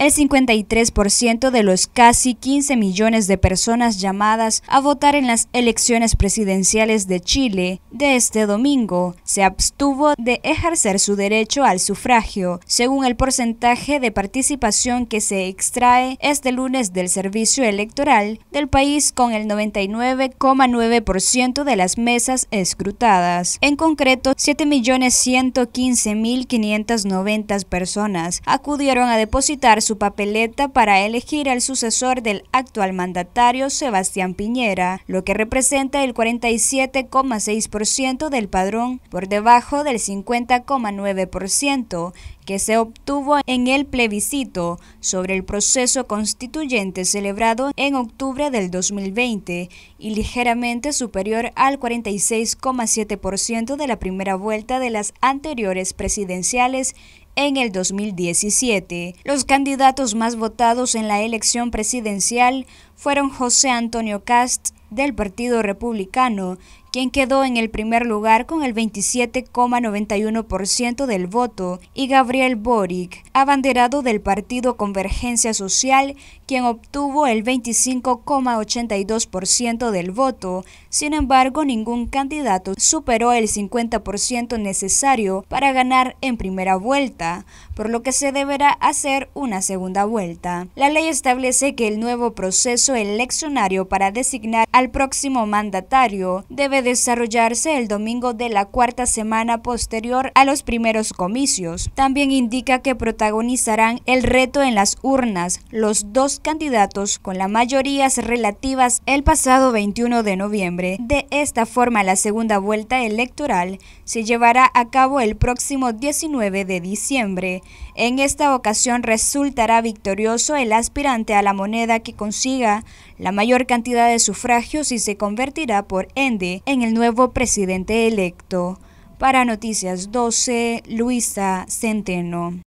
el 53% de los casi 15 millones de personas llamadas a votar en las elecciones presidenciales de Chile de este domingo se abstuvo de ejercer su derecho al sufragio, según el porcentaje de participación que se extrae este lunes del servicio electoral del país con el 99,9% de las mesas escrutadas. En concreto, 7.115.590 personas acudieron a depositar su su papeleta para elegir al sucesor del actual mandatario Sebastián Piñera, lo que representa el 47,6% del padrón, por debajo del 50,9% que se obtuvo en el plebiscito sobre el proceso constituyente celebrado en octubre del 2020 y ligeramente superior al 46,7% de la primera vuelta de las anteriores presidenciales en el 2017. Los candidatos más votados en la elección presidencial fueron José Antonio Cast del Partido Republicano quien quedó en el primer lugar con el 27,91% del voto, y Gabriel Boric, abanderado del partido Convergencia Social, quien obtuvo el 25,82% del voto. Sin embargo, ningún candidato superó el 50% necesario para ganar en primera vuelta, por lo que se deberá hacer una segunda vuelta. La ley establece que el nuevo proceso eleccionario para designar al próximo mandatario debe desarrollarse el domingo de la cuarta semana posterior a los primeros comicios. También indica que protagonizarán el reto en las urnas los dos candidatos con las mayorías relativas el pasado 21 de noviembre. De esta forma, la segunda vuelta electoral se llevará a cabo el próximo 19 de diciembre. En esta ocasión resultará victorioso el aspirante a la moneda que consiga la mayor cantidad de sufragios y se convertirá por ende en el nuevo presidente electo. Para Noticias 12, Luisa Centeno.